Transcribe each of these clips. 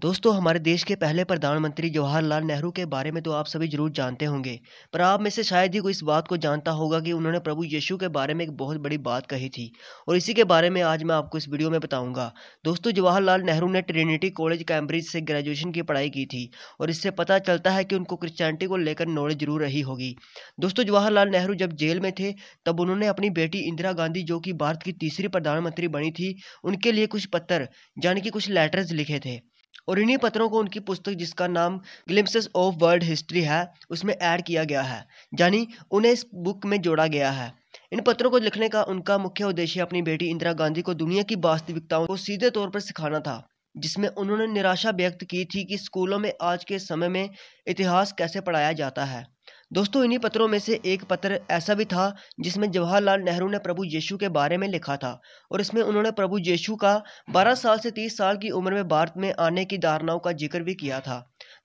दोस्तों हमारे देश के पहले प्रधानमंत्री जवाहरलाल नेहरू के बारे में तो आप सभी जरूर जानते होंगे पर आप में से शायद ही कोई इस बात को जानता होगा कि उन्होंने प्रभु यीशु के बारे में एक बहुत बड़ी बात कही थी और इसी के बारे में आज मैं आपको इस वीडियो में बताऊंगा दोस्तों जवाहरलाल नेहरू ने ट्रिनिटी कॉलेज कैम्ब्रिज से ग्रेजुएशन की पढ़ाई की थी और इससे पता चलता है कि उनको क्रिश्चैनिटी को लेकर नॉलेज जरूर रही होगी दोस्तों जवाहरलाल नेहरू जब जेल में थे तब उन्होंने अपनी बेटी इंदिरा गांधी जो कि भारत की तीसरी प्रधानमंत्री बनी थी उनके लिए कुछ पत्र यानी कि कुछ लेटर्स लिखे थे और इन्हीं पत्रों को उनकी पुस्तक जिसका नाम ग्लिम्पसेस ऑफ वर्ल्ड हिस्ट्री है उसमें ऐड किया गया है यानी उन्हें इस बुक में जोड़ा गया है इन पत्रों को लिखने का उनका मुख्य उद्देश्य अपनी बेटी इंदिरा गांधी को दुनिया की वास्तविकताओं को सीधे तौर पर सिखाना था जिसमें उन्होंने निराशा व्यक्त की थी कि स्कूलों में आज के समय में इतिहास कैसे पढ़ाया जाता है दोस्तों इन्हीं पत्रों में से एक पत्र ऐसा भी था जिसमें जवाहरलाल नेहरू ने प्रभु येशु के बारे में लिखा था और इसमें उन्होंने प्रभु येशु का 12 साल से 30 साल की उम्र में भारत में आने की धारणाओं का जिक्र भी किया था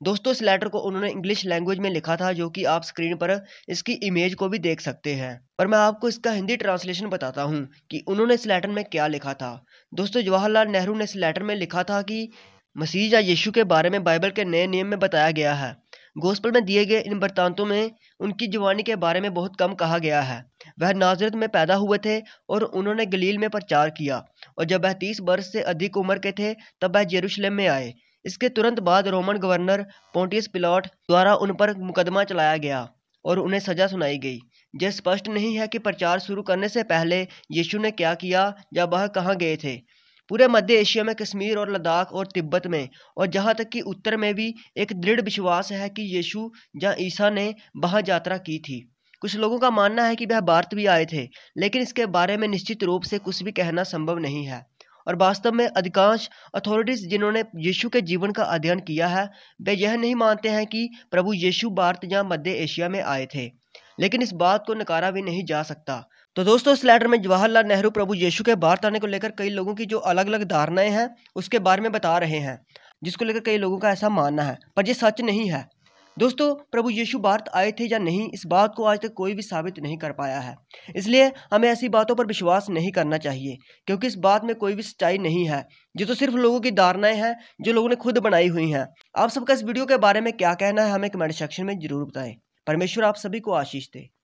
दोस्तों इस लेटर को उन्होंने इंग्लिश लैंग्वेज में लिखा था जो कि आप स्क्रीन पर इसकी इमेज को भी देख सकते हैं पर मैं आपको इसका हिंदी ट्रांसलेशन बताता हूँ कि उन्होंने इस लेटर में क्या लिखा था दोस्तों जवाहरलाल नेहरू ने इस लेटर में लिखा था कि मसीह या यीशु के बारे में बाइबल के नए नियम में बताया गया है गोस्पल में दिए गए इन वृत्तांतों में उनकी जवानी के बारे में बहुत कम कहा गया है वह नाजरत में पैदा हुए थे और उन्होंने गलील में प्रचार किया और जब वह तीस वर्ष से अधिक उम्र के थे तब वह जेरूशलेम में आए इसके तुरंत बाद रोमन गवर्नर पोंटियस पिलॉट द्वारा उन पर मुकदमा चलाया गया और उन्हें सजा सुनाई गई यह स्पष्ट नहीं है कि प्रचार शुरू करने से पहले यीशु ने क्या किया या वह कहाँ गए थे पूरे मध्य एशिया में कश्मीर और लद्दाख और तिब्बत में और जहाँ तक कि उत्तर में भी एक दृढ़ विश्वास है कि यीशु या ईसा ने वहाँ यात्रा की थी कुछ लोगों का मानना है कि वह भारत भी आए थे लेकिन इसके बारे में निश्चित रूप से कुछ भी कहना संभव नहीं है और वास्तव में अधिकांश अथॉरिटीज जिन्होंने यीशु के जीवन का अध्ययन किया है वे यह नहीं मानते हैं कि प्रभु यीशु भारत या मध्य एशिया में आए थे लेकिन इस बात को नकारा भी नहीं जा सकता तो दोस्तों इस लेटर में जवाहरलाल नेहरू प्रभु येशु के भारत आने को लेकर कई लोगों की जो अलग अलग धारणाएं हैं उसके बारे में बता रहे हैं जिसको लेकर कई लोगों का ऐसा मानना है पर यह सच नहीं है दोस्तों प्रभु यीशु भारत आए थे या नहीं इस बात को आज तक कोई भी साबित नहीं कर पाया है इसलिए हमें ऐसी बातों पर विश्वास नहीं करना चाहिए क्योंकि इस बात में कोई भी सच्चाई नहीं है ये तो सिर्फ लोगों की धारणाएं हैं जो लोगों ने खुद बनाई हुई हैं आप सबका इस वीडियो के बारे में क्या कहना है हमें कमेंट सेक्शन में जरूर बताएं परमेश्वर आप सभी को आशीष दे